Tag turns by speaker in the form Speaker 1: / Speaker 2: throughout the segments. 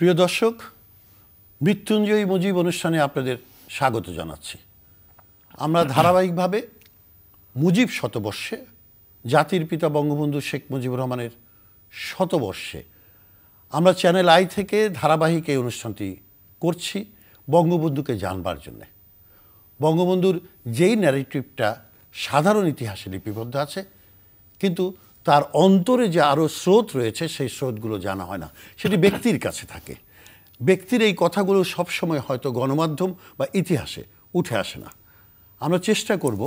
Speaker 1: প্রিয় দর্শক মৃত্যুঞ্জয়ী মুজিব অনুষ্ঠানে আপনাদের স্বাগত জানাচ্ছি আমরা ধারাবাহিকভাবে মুজিব শতবর্ষে জাতির পিতা বঙ্গবন্ধু শেখ মুজিবুর রহমানের শতবর্ষে আমরা চ্যানেল আই থেকে ধারাবাহিক এই অনুষ্ঠানটি করছি বঙ্গবন্ধুকে জানবার জন্যে বঙ্গবন্ধুর যেই ন্যারেটিভটা সাধারণ ইতিহাসে লিপিবদ্ধ আছে কিন্তু তার অন্তরে যে আরও স্রোত রয়েছে সেই স্রোতগুলো জানা হয় না সেটি ব্যক্তির কাছে থাকে ব্যক্তির এই কথাগুলো সবসময় হয়তো গণমাধ্যম বা ইতিহাসে উঠে আসে না আমরা চেষ্টা করব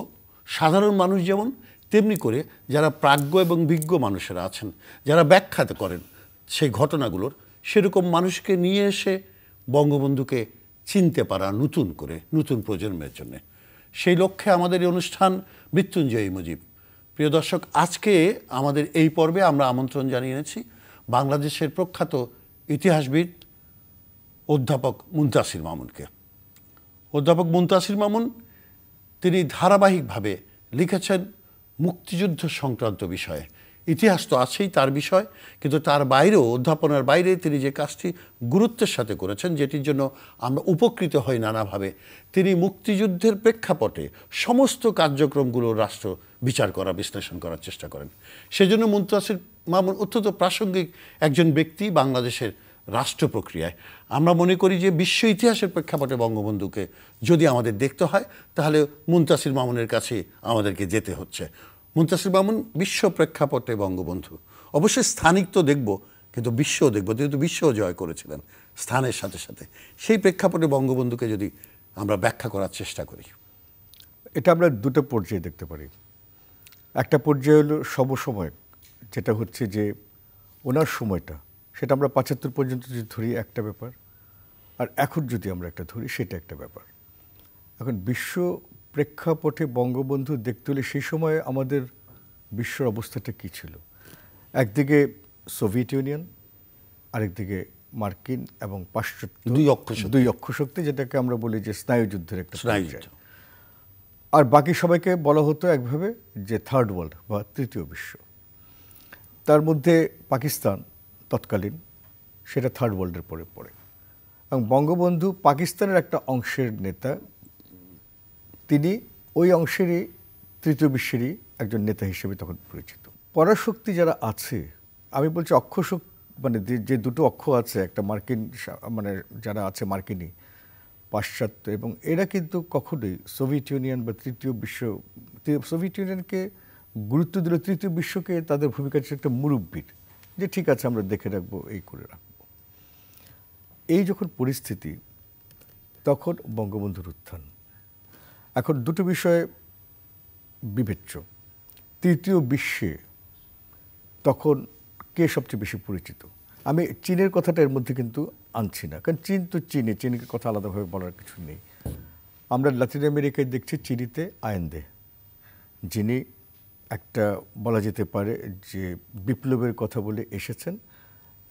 Speaker 1: সাধারণ মানুষ যেমন তেমনি করে যারা প্রাজ্ঞ এবং বিজ্ঞ মানুষেরা আছেন যারা ব্যাখ্যাত করেন সেই ঘটনাগুলোর সেরকম মানুষকে নিয়ে এসে বঙ্গবন্ধুকে চিনতে পারা নতুন করে নতুন প্রজন্মের জন্যে সেই লক্ষ্যে আমাদের এই অনুষ্ঠান মৃত্যুঞ্জয়ী মুজিব প্রিয় দর্শক আজকে আমাদের এই পর্বে আমরা আমন্ত্রণ জানিয়েছি বাংলাদেশের প্রখ্যাত ইতিহাসবিদ অধ্যাপক মুন্তাসির মামুনকে অধ্যাপক মুন্তাসির মামুন তিনি ধারাবাহিকভাবে লিখেছেন মুক্তিযুদ্ধ সংক্রান্ত বিষয়ে ইতিহাস তো আছেই তার বিষয় কিন্তু তার বাইরেও অধ্যাপনার বাইরে তিনি যে কাজটি গুরুত্বের সাথে করেছেন যেটির জন্য আমরা উপকৃত হই নানাভাবে তিনি মুক্তিযুদ্ধের প্রেক্ষাপটে সমস্ত কার্যক্রমগুলো রাষ্ট্র বিচার করা বিশ্লেষণ করার চেষ্টা করেন সেজন্য মুমতাসির মামুন অত্যন্ত প্রাসঙ্গিক একজন ব্যক্তি বাংলাদেশের রাষ্ট্র প্রক্রিয়ায় আমরা মনে করি যে বিশ্ব ইতিহাসের প্রেক্ষাপটে বঙ্গবন্ধুকে যদি আমাদের দেখতে হয় তাহলে মুনতাসির মামুনের কাছে আমাদেরকে যেতে হচ্ছে মুনতাসির মামুন বিশ্ব প্রেক্ষাপটে বঙ্গবন্ধু অবশ্যই স্থানিক তো দেখব কিন্তু বিশ্বও দেখব যেহেতু বিশ্বও জয় করেছিলেন স্থানের সাথে সাথে
Speaker 2: সেই প্রেক্ষাপটে বঙ্গবন্ধুকে যদি আমরা ব্যাখ্যা করার চেষ্টা করি এটা আমরা দুটো পর্যায়ে দেখতে পারি একটা পর্যায়ে হলো সমসময় যেটা হচ্ছে যে ওনার সময়টা সেটা আমরা পাঁচাত্তর পর্যন্ত যদি ধরি একটা ব্যাপার আর এখন যদি আমরা একটা ধরি সেটা একটা ব্যাপার এখন বিশ্ব প্রেক্ষাপটে বঙ্গবন্ধু দেখতে হলে সেই সময়ে আমাদের বিশ্বর অবস্থাটা কী ছিল একদিকে সোভিয়েত ইউনিয়ন আরেকদিকে মার্কিন এবং পাশ্চাত্য দুই অক্ষ দুই অক্ষশক্তি যেটাকে আমরা বলি যে স্নায়ুযুদ্ধের একটা স্নায়ুযুদ্ধ আর বাকি সবাইকে বলা হতো একভাবে যে থার্ড ওয়ার্ল্ড বা তৃতীয় বিশ্ব তার মধ্যে পাকিস্তান তৎকালীন সেটা থার্ড ওয়ার্ল্ডের পরে পড়ে এবং বঙ্গবন্ধু পাকিস্তানের একটা অংশের নেতা তিনি ওই অংশেরই তৃতীয় বিশ্বেরই একজন নেতা হিসেবে তখন পরিচিত পরাশক্তি যারা আছে আমি বলছি অক্ষশক্তি মানে যে দুটো অক্ষ আছে একটা মার্কিন মানে যারা আছে মার্কিনী পাশ্চাত্য এবং এরা কিন্তু কখনোই সোভিয়েত ইউনিয়ন বা তৃতীয় বিশ্ব সোভিয়েত ইউনিয়নকে গুরুত্ব দিল তৃতীয় বিশ্বকে তাদের ভূমিকা ছিল একটা মুরব্বীর যে ঠিক আছে আমরা দেখে রাখবো এই করে রাখবো এই যখন পরিস্থিতি তখন বঙ্গবন্ধুর উত্থান এখন দুটো বিষয়ে বিবেচ্য তৃতীয় বিশ্বে তখন কে সবচেয়ে বেশি পরিচিত আমি চীনের কথাটা এর মধ্যে কিন্তু আনছি না কারণ চীন তো চীনে চীনের কথা আলাদাভাবে বলার কিছু নেই আমরা লাতিন আমেরিকায় দেখছি চিনিতে দে যিনি একটা বলা যেতে পারে যে বিপ্লবের কথা বলে এসেছেন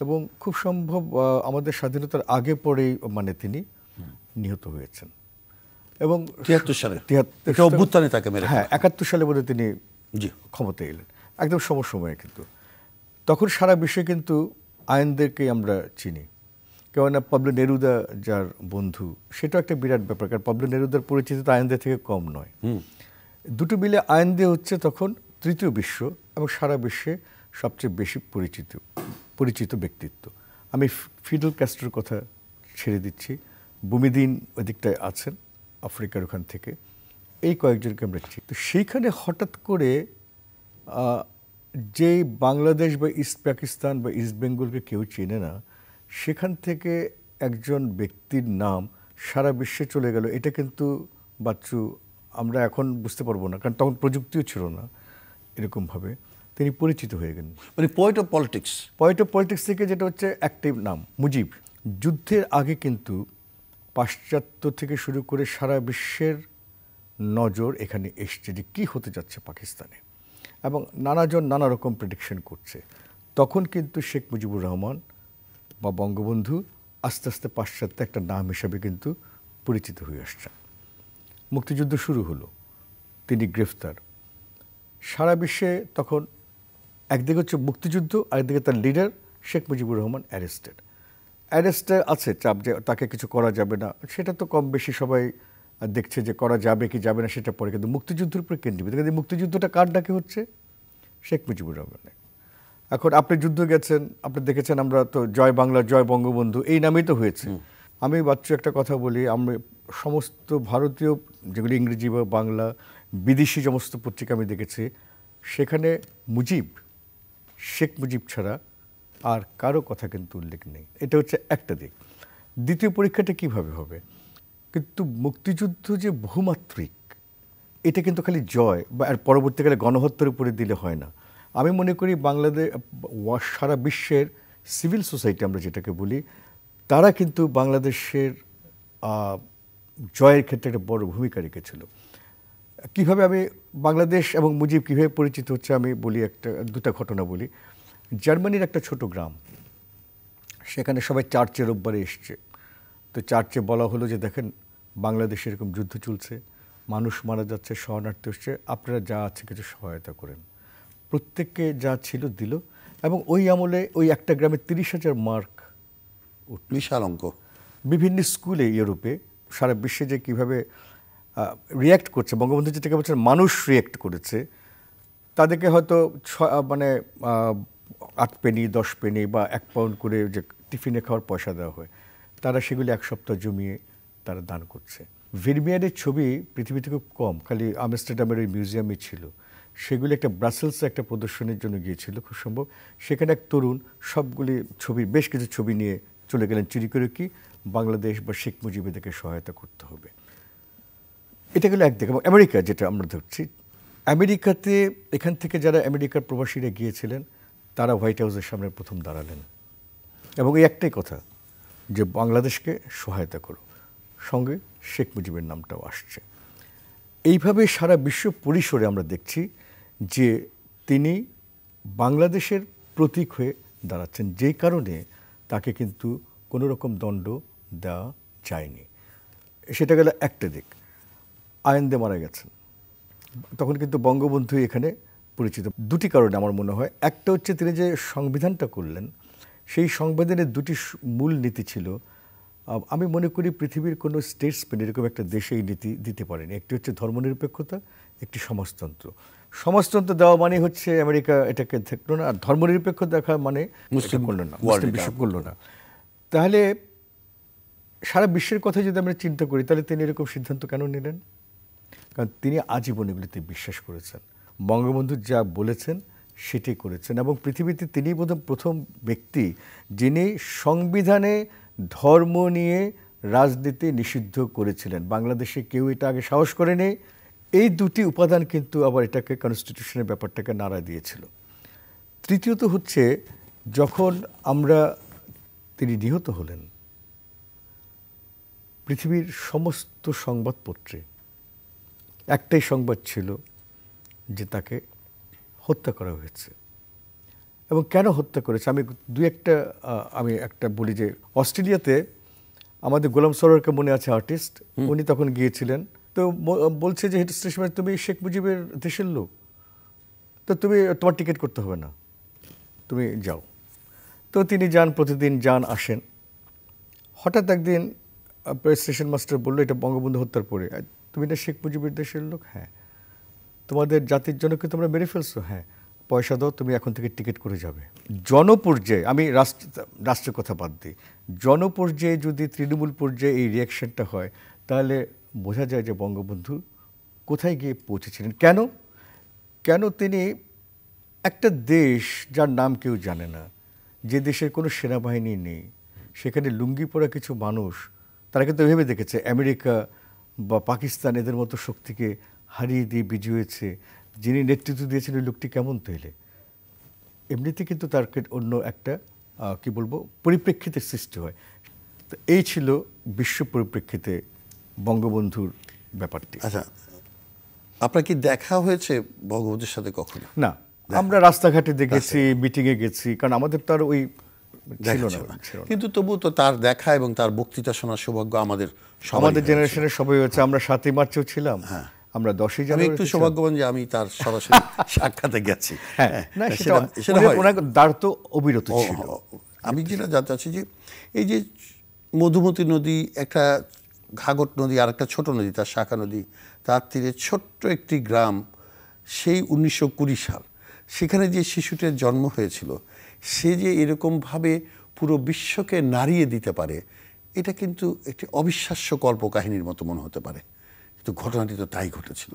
Speaker 2: এবং খুব সম্ভব আমাদের স্বাধীনতার আগে পরেই মানে তিনি নিহত হয়েছেন এবং তিয়াত্তর সালে তিয়াত্তর অভ্যুত্থানে তাকে মেরে হ্যাঁ একাত্তর সালে বলে তিনি জি ক্ষমতায় এলেন একদম সমসময়ে কিন্তু তখন সারা বিশ্বে কিন্তু আয়েনদেরকে আমরা চিনি কেননা পাবলু নেরুদা যার বন্ধু সেটা একটা বিরাট ব্যাপার কারণ পাবলু নেরুদার পরিচিতি তো আয়ন্দে থেকে কম নয় দুটো মিলে আয়ন্দে হচ্ছে তখন তৃতীয় বিশ্ব এবং সারা বিশ্বে সবচেয়ে বেশি পরিচিত পরিচিত ব্যক্তিত্ব আমি ফিডল ক্যাস্টের কথা ছেড়ে দিচ্ছি বুমিদিন ওদিকটায় আছেন আফ্রিকার ওখান থেকে এই কয়েকজনকে আমরা চিনি তো সেইখানে হঠাৎ করে যে বাংলাদেশ বা ইস্ট পাকিস্তান বা ইস্ট বেঙ্গলকে কেউ চেনে না সেখান থেকে একজন ব্যক্তির নাম সারা বিশ্বে চলে গেল এটা কিন্তু বাচ্চু আমরা এখন বুঝতে পারবো না কারণ তখন প্রযুক্তিও ছিল না এরকমভাবে তিনি পরিচিত হয়ে গেলেন মানে point of politics point of politics থেকে যেটা হচ্ছে অ্যাক্টিভ নাম মুজিব যুদ্ধের আগে কিন্তু পাশ্চাত্য থেকে শুরু করে সারা বিশ্বের নজর এখানে এসছে যে কী হতে যাচ্ছে পাকিস্তানে এবং নানাজন নানা রকম প্রেডিকশন করছে তখন কিন্তু শেখ মুজিবুর রহমান বা বঙ্গবন্ধু আস্তে আস্তে পাশ্চাত্যে একটা নাম হিসেবে কিন্তু পরিচিত হয়ে আসছেন মুক্তিযুদ্ধ শুরু হলো তিনি গ্রেফতার সারা বিশ্বে তখন একদিকে হচ্ছে মুক্তিযুদ্ধ আরেকদিকে তার লিডার শেখ মুজিবুর রহমান অ্যারেস্টেড অ্যারেস্টে আছে চাপ যে তাকে কিছু করা যাবে না সেটা তো কম বেশি সবাই দেখছে যে করা যাবে কি যাবে না সেটা পরে কিন্তু মুক্তিযুদ্ধের উপরে কেন্দ্রীয় কিন্তু মুক্তিযুদ্ধটা কার ডাকে হচ্ছে শেখ মুজিবুর রহমানের এখন আপনি যুদ্ধ গেছেন আপনি দেখেছেন আমরা তো জয় বাংলা জয় বঙ্গবন্ধু এই নামেই তো হয়েছে আমি বাচ্চু একটা কথা বলি আমি সমস্ত ভারতীয় যেগুলি ইংরেজি বা বাংলা বিদেশি সমস্ত পত্রিকা আমি দেখেছি সেখানে মুজিব শেখ মুজিব ছাড়া আর কারো কথা কিন্তু উল্লেখ নেই এটা হচ্ছে একটা দিক দ্বিতীয় পরীক্ষাটা কিভাবে হবে কিন্তু মুক্তিযুদ্ধ যে বহুমাত্রিক এটা কিন্তু খালি জয় বা আর পরবর্তীকালে গণহত্যার উপরে দিলে হয় না আমি মনে করি বাংলাদেশ সারা বিশ্বের সিভিল সোসাইটি আমরা যেটাকে বলি তারা কিন্তু বাংলাদেশের জয়ের ক্ষেত্রে একটা বড় ভূমিকা রেখেছিল কীভাবে আমি বাংলাদেশ এবং মুজিব কীভাবে পরিচিত হচ্ছে আমি বলি একটা দুটা ঘটনা বলি জার্মানির একটা ছোট গ্রাম সেখানে সবাই চার্চে রোববারে এসছে তো চার্চে বলা হলো যে দেখেন বাংলাদেশে এরকম যুদ্ধ চলছে মানুষ মারা যাচ্ছে শরণার্থী হচ্ছে আপনারা যা আছে কিছু সহায়তা করেন প্রত্যেককে যা ছিল দিল এবং ওই আমলে ওই একটা গ্রামে তিরিশ হাজার মার্ক বিশাল অঙ্ক বিভিন্ন স্কুলে ইউরোপে সারা বিশ্বে যে কীভাবে রিয়্যাক্ট করছে বঙ্গবন্ধু যেটাকে বলছেন মানুষ রিয়্যাক্ট করেছে তাদেরকে হয়তো ছ মানে আট পেনি দশ পেনি বা এক পাউন্ড করে যে টিফিনে খাওয়ার পয়সা দেওয়া হয় তারা সেগুলি এক সপ্তাহ জমিয়ে তারা দান করছে ভিরমিয়ারের ছবি পৃথিবীতে খুব কম খালি আমস্টারডামের ওই মিউজিয়ামে ছিল সেগুলি একটা ব্রাসেলসে একটা প্রদর্শনীর জন্য গিয়েছিল খুব সম্ভব সেখানে এক তরুণ সবগুলি ছবি বেশ কিছু ছবি নিয়ে চলে গেলেন চুরি করে কি বাংলাদেশ বা শেখ মুজিবেদেরকে সহায়তা করতে হবে এটা গেলো একদিকে এবং আমেরিকা যেটা আমরা ধরছি আমেরিকাতে এখান থেকে যারা আমেরিকার প্রবাসীরা গিয়েছিলেন তারা হোয়াইট হাউসের সামনে প্রথম দাঁড়ালেন এবং এই একটাই কথা যে বাংলাদেশকে সহায়তা করো সঙ্গে শেখ মুজিবের নামটাও আসছে এইভাবে সারা বিশ্ব পরিসরে আমরা দেখছি যে তিনি বাংলাদেশের প্রতীক হয়ে দাঁড়াচ্ছেন যেই কারণে তাকে কিন্তু কোনো রকম দণ্ড দেওয়া যায়নি সেটা গেল একটা দিক আয়েন্দে মারা গেছেন তখন কিন্তু বঙ্গবন্ধু এখানে পরিচিত দুটি কারণে আমার মনে হয় একটা হচ্ছে তিনি যে সংবিধানটা করলেন সেই সংবিধানের দুটি মূল নীতি ছিল আমি মনে করি পৃথিবীর কোনো স্টেটসম্যান এরকম একটা দেশে এই নীতি দিতে পারেনি একটি হচ্ছে ধর্মনিরপেক্ষতা একটি সমাজতন্ত্র সমাজতন্ত্র দেওয়া মানে হচ্ছে আমেরিকা এটাকে দেখলো না আর ধর্মনিরপেক্ষ দেখা মানে মুসলিম করলো না মুসলিম বিশ্ব করলো না তাহলে সারা বিশ্বের কথা যদি আমরা চিন্তা করি তাহলে তিনি এরকম সিদ্ধান্ত কেন নিলেন কারণ তিনি আজীবন এগুলিতে বিশ্বাস করেছেন বঙ্গবন্ধু যা বলেছেন সেটি করেছেন এবং পৃথিবীতে তিনি প্রথম প্রথম ব্যক্তি যিনি সংবিধানে ধর্ম নিয়ে রাজনীতি নিষিদ্ধ করেছিলেন বাংলাদেশে কেউ এটা আগে সাহস করেনি এই দুটি উপাদান কিন্তু আবার এটাকে কনস্টিটিউশনের ব্যাপারটাকে নাড়া দিয়েছিল তৃতীয়ত হচ্ছে যখন আমরা তিনি নিহত হলেন পৃথিবীর সমস্ত সংবাদপত্রে একটাই সংবাদ ছিল যে তাকে হত্যা করা হয়েছে এবং কেন হত্যা করেছে আমি দু একটা আমি একটা বলি যে অস্ট্রেলিয়াতে আমাদের গোলাম সরোয়ারকে মনে আছে আর্টিস্ট উনি তখন গিয়েছিলেন তো বলছে যে হেড স্টেশন মানে তুমি শেখ মুজিবের দেশের লোক তো তুমি তোমার টিকিট করতে হবে না তুমি যাও তো তিনি যান প্রতিদিন যান আসেন হঠাৎ একদিন স্টেশন মাস্টার বললো এটা বঙ্গবন্ধু হত্যার পরে তুমি না শেখ মুজিবের দেশের লোক হ্যাঁ তোমাদের জাতির জনকে তোমরা মেরে ফেলছো হ্যাঁ পয়সা দাও তুমি এখন থেকে টিকিট করে যাবে জনপর্যায়ে আমি রাষ্ট্র রাষ্ট্রের কথা বাদ দিই জনপর্যায়ে যদি তৃণমূল পর্যায়ে এই রিয়াকশনটা হয় তাহলে বোঝা যায় যে বঙ্গবন্ধু কোথায় গিয়ে পৌঁছেছিলেন কেন কেন তিনি একটা দেশ যার নাম কেউ জানে না যে দেশের কোনো সেনাবাহিনী নেই সেখানে লুঙ্গি পরা কিছু মানুষ তারা কিন্তু ভেবে দেখেছে আমেরিকা বা পাকিস্তান এদের মতো শক্তিকে হারিয়ে দিয়ে বিজয়েছে যিনি নেতৃত্ব দিয়েছেন ওই লোকটি কেমন তৈলে এমনিতে কিন্তু তার অন্য একটা কি বলবো পরিপ্রেক্ষিতে সৃষ্টি হয় তো এই ছিল বিশ্ব পরিপ্রেক্ষিতে বঙ্গবন্ধুর ব্যাপারটি আচ্ছা আপনার
Speaker 1: কি দেখা হয়েছে বঙ্গবন্ধুর সাথে কখনো
Speaker 2: না আমরা রাস্তাঘাটে দেখেছি মিটিংয়ে আচ্ছা। গেছি কারণ আমাদের তো আর ওই
Speaker 1: কিন্তু তবু তো তার দেখা এবং তার বক্তৃতা শোনার সৌভাগ্য আমাদের আমাদের
Speaker 2: জেনারেশনের সবাই হয়েছে আমরা সাতই মার্চেও ছিলাম হ্যাঁ আমরা দশই জানি একটু সৌভাগ্যবান
Speaker 1: যে আমি তার সরাসরি সাক্ষাতে গেছি হ্যাঁ, হ্যাঁ, হ্যাঁ সেটা দ্বার তো অবিরত আমি যেটা জানতে চাচ্ছি যে এই যে মধুমতি নদী একটা ঘাগট নদী আর একটা ছোটো নদী তার শাখা নদী তার তীরে ছোট্ট একটি গ্রাম সেই উনিশশো কুড়ি সাল সেখানে যে শিশুটির জন্ম হয়েছিল সে যে এরকমভাবে পুরো বিশ্বকে নাড়িয়ে দিতে পারে এটা কিন্তু একটি অবিশ্বাস্য কল্প কাহিনীর মতো মনে হতে পারে কিন্তু ঘটনাটি তো তাই ঘটেছিল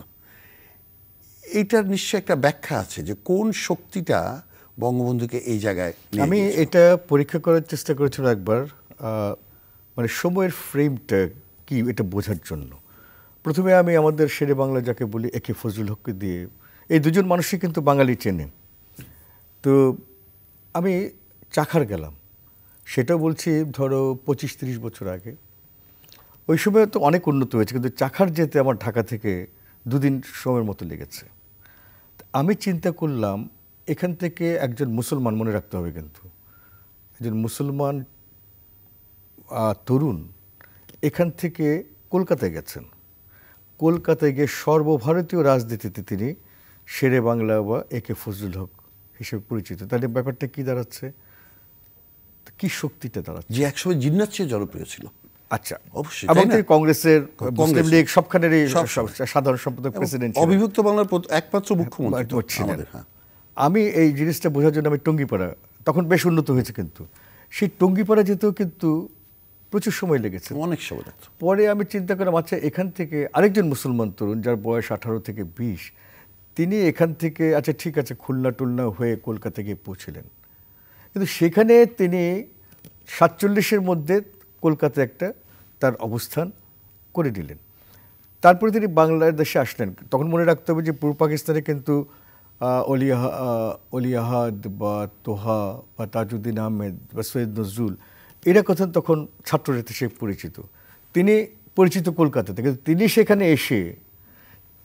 Speaker 2: এইটার নিশ্চয় একটা ব্যাখ্যা আছে যে কোন শক্তিটা বঙ্গবন্ধুকে এই জায়গায় আমি এটা পরীক্ষা করার চেষ্টা করেছিলাম একবার মানে সময়ের ফ্রেমটা কি এটা বোঝার জন্য প্রথমে আমি আমাদের শেরে বাংলা যাকে বলি একে ফজলুল হককে দিয়ে এই দুজন মানুষই কিন্তু বাঙালি চেনে তো আমি চাখার গেলাম সেটা বলছি ধরো পঁচিশ তিরিশ বছর আগে ওই সময় তো অনেক উন্নত হয়েছে কিন্তু চাখার যেতে আমার ঢাকা থেকে দুদিন সময়ের মতো লেগেছে আমি চিন্তা করলাম এখান থেকে একজন মুসলমান মনে রাখতে হবে কিন্তু একজন মুসলমান তরুণ এখান থেকে কলকাতায় গেছেন কলকাতায় গিয়ে সর্বভারতীয় রাজনীতিতে তিনি শেরে বাংলা বা এ কে ফজলুল হক হিসেবে পরিচিত তাহলে ব্যাপারটা কি দাঁড়াচ্ছে কি শক্তিটা দাঁড়াচ্ছে যে একসময় জিন্নার চেয়ে জনপ্রিয় ছিল আচ্ছা
Speaker 1: অবশ্যই এবং তিনি
Speaker 2: কংগ্রেসের মুসলিম লীগ সবখানেরই সাধারণ সম্পাদক প্রেসিডেন্ট অবিভক্ত বাংলার একমাত্র মুখ্যমন্ত্রী ছিলেন হ্যাঁ। আমি এই জিনিসটা বোঝার জন্য আমি টঙ্গিপাড়া তখন বেশ উন্নত হয়েছে কিন্তু সেই টঙ্গিপাড়া যেতেও কিন্তু প্রচুর সময় লেগেছে অনেক সময় লাগতো পরে আমি চিন্তা করলাম আচ্ছা এখান থেকে আরেকজন মুসলমান তরুণ যার বয়স আঠারো থেকে বিশ তিনি এখান থেকে আচ্ছা ঠিক আছে খুলনা টুলনা হয়ে কলকাতা গিয়ে পৌঁছিলেন কিন্তু সেখানে তিনি সাতচল্লিশের মধ্যে কলকাতা একটা তার অবস্থান করে দিলেন তারপরে তিনি বাংলাদেশে আসলেন তখন মনে রাখতে হবে যে পূর্ব পাকিস্তানে কিন্তু অলিয়াহা অলিয়াহাদ বা তোহা বা তাজউদ্দিন আহমেদ বা সৈয়দ নজরুল এরা কথা তখন ছাত্রজাতি সে পরিচিত তিনি পরিচিত কলকাতাতে কিন্তু তিনি সেখানে এসে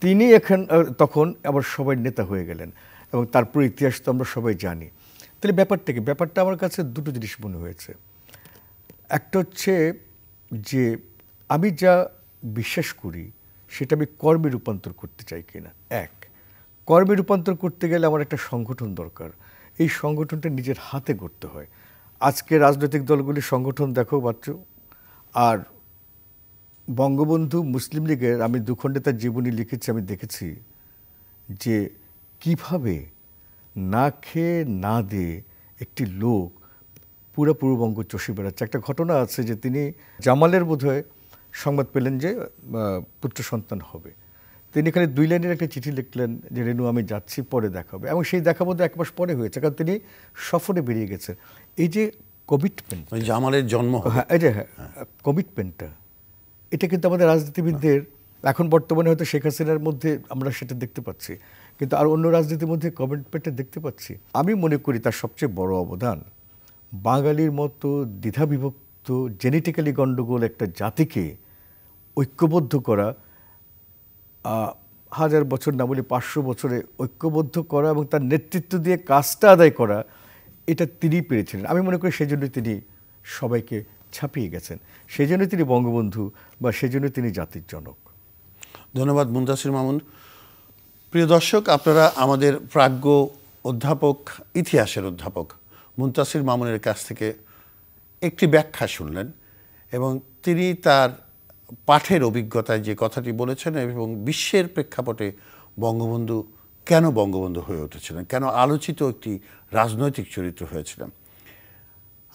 Speaker 2: তিনি এখান তখন আবার সবাই নেতা হয়ে গেলেন এবং তারপর ইতিহাস তো আমরা সবাই জানি তাহলে ব্যাপারটা কি ব্যাপারটা আমার কাছে দুটো জিনিস মনে হয়েছে একটা হচ্ছে যে আমি যা বিশ্বাস করি সেটা আমি কর্মে রূপান্তর করতে চাই কিনা এক কর্মে রূপান্তর করতে গেলে আমার একটা সংগঠন দরকার এই সংগঠনটা নিজের হাতে করতে হয় আজকে রাজনৈতিক দলগুলির সংগঠন দেখো মাত্র আর বঙ্গবন্ধু মুসলিম লীগের আমি দুখণ্ডে তার জীবনী লিখেছি আমি দেখেছি যে কিভাবে না খেয়ে না দিয়ে একটি লোক পুরো পূর্ববঙ্গ চষে বেড়াচ্ছে একটা ঘটনা আছে যে তিনি জামালের বোধহয় সংবাদ পেলেন যে পুত্র সন্তান হবে তিনি এখানে দুই লাইনের একটা চিঠি লিখলেন যে রেনু আমি যাচ্ছি পরে দেখা হবে এবং সেই দেখা মধ্যে এক মাস পরে হয়েছে কারণ তিনি সফরে বেরিয়ে গেছেন এই যে কমিটমেন্ট জামালের জন্ম হ্যাঁ এই যে হ্যাঁ কমিটমেন্টটা এটা কিন্তু আমাদের রাজনীতিবিদদের এখন বর্তমানে হয়তো শেখ হাসিনার মধ্যে আমরা সেটা দেখতে পাচ্ছি কিন্তু আর অন্য রাজনীতির মধ্যে কমিটমেন্টটা দেখতে পাচ্ছি আমি মনে করি তার সবচেয়ে বড় অবদান বাঙালির মতো দ্বিধাবিভক্ত জেনেটিক্যালি গণ্ডগোল একটা জাতিকে ঐক্যবদ্ধ করা হাজার বছর না বলে পাঁচশো বছরে ঐক্যবদ্ধ করা এবং তার নেতৃত্ব দিয়ে কাজটা আদায় করা এটা তিনি পেরেছিলেন আমি মনে করি সেজন্য তিনি সবাইকে ছাপিয়ে গেছেন সেজন্য তিনি বঙ্গবন্ধু বা সেজন্য তিনি জাতির জনক ধন্যবাদ মুন্তাসির মামুন
Speaker 1: প্রিয় দর্শক আপনারা আমাদের প্রাজ্ঞ অধ্যাপক ইতিহাসের অধ্যাপক মুন্তাসির মামুনের কাছ থেকে একটি ব্যাখ্যা শুনলেন এবং তিনি তার পাঠের অভিজ্ঞতায় যে কথাটি বলেছেন এবং বিশ্বের প্রেক্ষাপটে বঙ্গবন্ধু কেন বঙ্গবন্ধু হয়ে উঠেছিলেন কেন আলোচিত একটি রাজনৈতিক চরিত্র হয়েছিলেন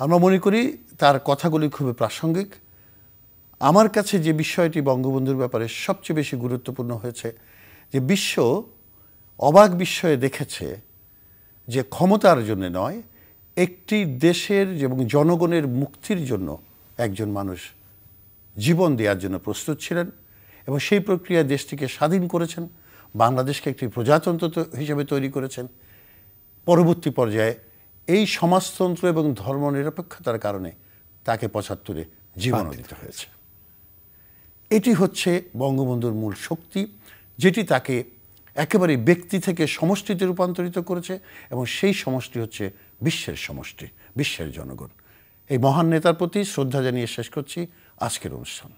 Speaker 1: আমরা মনে করি তার কথাগুলি খুবই প্রাসঙ্গিক আমার কাছে যে বিষয়টি বঙ্গবন্ধুর ব্যাপারে সবচেয়ে বেশি গুরুত্বপূর্ণ হয়েছে যে বিশ্ব অবাক বিস্ময়ে দেখেছে যে ক্ষমতার জন্য নয় একটি দেশের এবং জনগণের মুক্তির জন্য একজন মানুষ জীবন দেওয়ার জন্য প্রস্তুত ছিলেন এবং সেই প্রক্রিয়া দেশটিকে স্বাধীন করেছেন বাংলাদেশকে একটি প্রজাতন্ত্র হিসেবে তৈরি করেছেন পরবর্তী পর্যায়ে এই সমাজতন্ত্র এবং ধর্মনিরপেক্ষতার কারণে তাকে পঁচাত্তরে জীবন দিতে হয়েছে এটি হচ্ছে বঙ্গবন্ধুর মূল শক্তি যেটি তাকে একেবারে ব্যক্তি থেকে সমষ্টিতে রূপান্তরিত করেছে এবং সেই সমষ্টি হচ্ছে বিশ্বের সমষ্টি বিশ্বের জনগণ এই মহান নেতার প্রতি শ্রদ্ধা জানিয়ে শেষ করছি askeroluşan